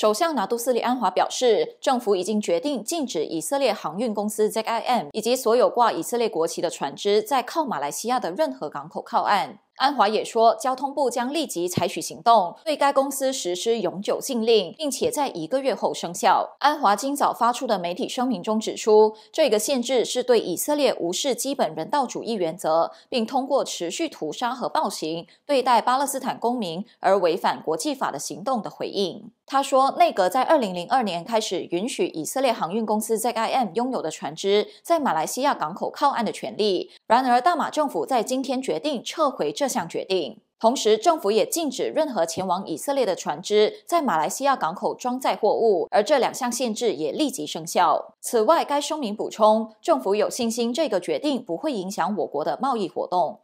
首相拿督斯里安华表示，政府已经决定禁止以色列航运公司 ZIM 以及所有挂以色列国旗的船只在靠马来西亚的任何港口靠岸。安华也说，交通部将立即采取行动，对该公司实施永久禁令，并且在一个月后生效。安华今早发出的媒体声明中指出，这个限制是对以色列无视基本人道主义原则，并通过持续屠杀和暴行对待巴勒斯坦公民而违反国际法的行动的回应。他说，内阁在二零零二年开始允许以色列航运公司在该 M 拥有的船只在马来西亚港口靠岸的权利。然而，大马政府在今天决定撤回这。项决定，同时政府也禁止任何前往以色列的船只在马来西亚港口装载货物，而这两项限制也立即生效。此外，该声明补充，政府有信心这个决定不会影响我国的贸易活动。